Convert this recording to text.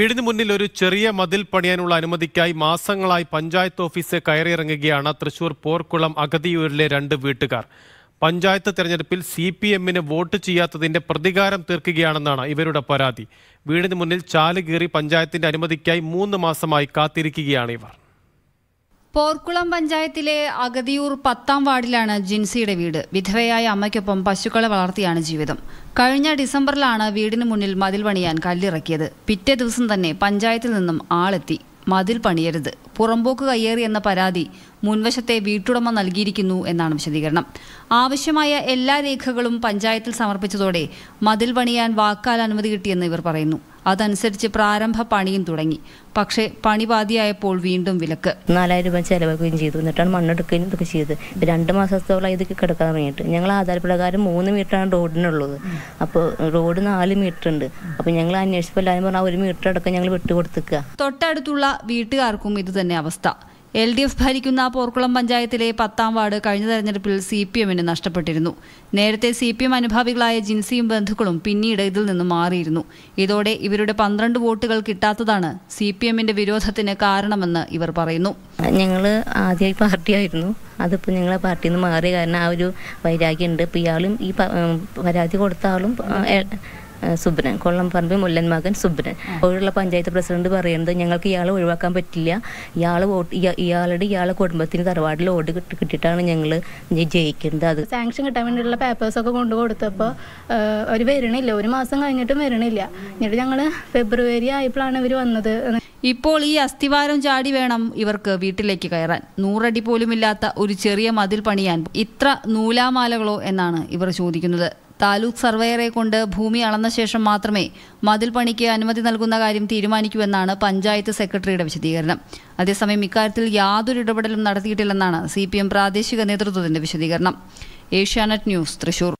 വീടിന് മുന്നിൽ ഒരു ചെറിയ മതിൽ പണിയാനുള്ള അനുമതിക്കായി മാസങ്ങളായി പഞ്ചായത്ത് ഓഫീസ് കയറിയിറങ്ങുകയാണ് തൃശൂർ പോർക്കുളം അഗതിയൂരിലെ രണ്ട് വീട്ടുകാർ പഞ്ചായത്ത് തെരഞ്ഞെടുപ്പിൽ സി പി എമ്മിന് വോട്ട് ചെയ്യാത്തതിന്റെ പ്രതികാരം തീർക്കുകയാണെന്നാണ് ഇവരുടെ പരാതി വീടിന് മുന്നിൽ ചാലുകീറി പഞ്ചായത്തിന്റെ അനുമതിക്കായി മൂന്ന് മാസമായി കാത്തിരിക്കുകയാണ് ഇവർ പോർക്കുളം പഞ്ചായത്തിലെ അഗതിയൂർ പത്താം വാർഡിലാണ് ജിൻസിയുടെ വീട് വിധവയായ അമ്മയ്ക്കൊപ്പം പശുക്കളെ വളർത്തിയാണ് ജീവിതം കഴിഞ്ഞ ഡിസംബറിലാണ് വീടിന് മുന്നിൽ മതിൽ പണിയാൻ കല്ലിറക്കിയത് പിറ്റേ ദിവസം തന്നെ പഞ്ചായത്തിൽ നിന്നും ആളെത്തി മതിൽ പണിയരുത് പുറമ്പോക്ക് കയ്യേറി എന്ന പരാതി മുൻവശത്തെ വീട്ടുടമ നൽകിയിരിക്കുന്നു എന്നാണ് വിശദീകരണം ആവശ്യമായ എല്ലാ രേഖകളും പഞ്ചായത്തിൽ സമർപ്പിച്ചതോടെ മതിൽ പണിയാൻ വാക്കാൽ അനുമതി കിട്ടിയെന്ന് ഇവർ പറയുന്നു അതനുസരിച്ച് പ്രാരംഭ പണിയും തുടങ്ങി പക്ഷേ പണി പാതിയായപ്പോൾ വീണ്ടും വിലക്ക് നാലായിരം രൂപ ചെലവാക്കുകയും ചെയ്തു എന്നിട്ടാണ് മണ്ണെടുക്കുകയും ഇതൊക്കെ ചെയ്ത് രണ്ട് മാസത്തോളം ഇതൊക്കെ കിടക്കാൻ തുടങ്ങിയിട്ട് ഞങ്ങൾ ആധാര പ്രകാരം മൂന്ന് മീറ്ററാണ് റോഡിനുള്ളത് അപ്പോൾ റോഡ് നാല് മീറ്റർ ഉണ്ട് അപ്പോൾ ഞങ്ങൾ അന്വേഷിച്ചപ്പോൾ എല്ലാവരും പറഞ്ഞാൽ ഒരു മീറ്റർ അടക്കം ഞങ്ങൾ വിട്ടുകൊടുത്തേക്കുക തൊട്ടടുത്തുള്ള വീട്ടുകാർക്കും ഇത് തന്നെ അവസ്ഥ എൽ ഡി എഫ് ഭരിക്കുന്ന പോർക്കുളം പഞ്ചായത്തിലെ പത്താം വാർഡ് കഴിഞ്ഞ തെരഞ്ഞെടുപ്പിൽ സി പി എമ്മിന് നഷ്ടപ്പെട്ടിരുന്നു നേരത്തെ സി പി എം അനുഭാവികളായ ജിൻസിയും ബന്ധുക്കളും പിന്നീട് ഇതിൽ നിന്ന് മാറിയിരുന്നു ഇതോടെ ഇവരുടെ പന്ത്രണ്ട് വോട്ടുകൾ കിട്ടാത്തതാണ് സി പി എമ്മിന്റെ വിരോധത്തിന് കാരണമെന്ന് ഇവർ പറയുന്നു ഞങ്ങൾ ആദ്യമായി പാർട്ടിയായിരുന്നു അതിപ്പോൾ ഞങ്ങളെ പാർട്ടിയിൽ നിന്ന് മാറിയ കാരണം ആ ഒരു വൈരാഗ്യമുണ്ട് ഇപ്പം ഇയാളും ഈ പരാതി കൊടുത്ത ആളും സുബ്രൻ കൊള്ളംപറമ്പ് മുല്ലൻ മകൻ സുബ്രൻ അപ്പോഴുള്ള പഞ്ചായത്ത് പ്രസിഡന്റ് പറയുന്നത് ഞങ്ങൾക്ക് ഇയാളെ ഒഴിവാക്കാൻ പറ്റില്ല ഇയാൾ വോട്ട് ഇയാളുടെ ഇയാളെ കുടുംബത്തിന് തറവാടിൽ വോട്ട് കിട്ടിയിട്ടാണ് ഞങ്ങൾ ജയിക്കുന്നത് അത് സാങ്ഷൻ കിട്ടാൻ വേണ്ടിയുള്ള പേപ്പേഴ്സൊക്കെ കൊണ്ടു കൊടുത്തപ്പോൾ ഒരു വരണില്ല ഒരു മാസം കഴിഞ്ഞിട്ടും വരണില്ല എന്നിട്ട് ഞങ്ങൾ ഫെബ്രുവരി ആയപ്പോഴാണ് ഇവർ വന്നത് ഇപ്പോൾ ഈ അസ്ഥിവാരം ചാടി വേണം ഇവർക്ക് വീട്ടിലേക്ക് കയറാൻ നൂറടി പോലുമില്ലാത്ത ഒരു ചെറിയ മതിൽ പണിയാൻ ഇത്ര നൂലാമാലകളോ എന്നാണ് ഇവർ ചോദിക്കുന്നത് താലൂക്ക് സർവേയറെ കൊണ്ട് ഭൂമി അളന്ന ശേഷം മാത്രമേ മതിൽ പണിക്ക് അനുമതി നൽകുന്ന കാര്യം തീരുമാനിക്കുമെന്നാണ് പഞ്ചായത്ത് സെക്രട്ടറിയുടെ വിശദീകരണം അതേസമയം ഇക്കാര്യത്തിൽ യാതൊരു ഇടപെടലും നടത്തിയിട്ടില്ലെന്നാണ് സി പ്രാദേശിക നേതൃത്വത്തിന്റെ വിശദീകരണം ഏഷ്യാനെറ്റ് ന്യൂസ് തൃശൂർ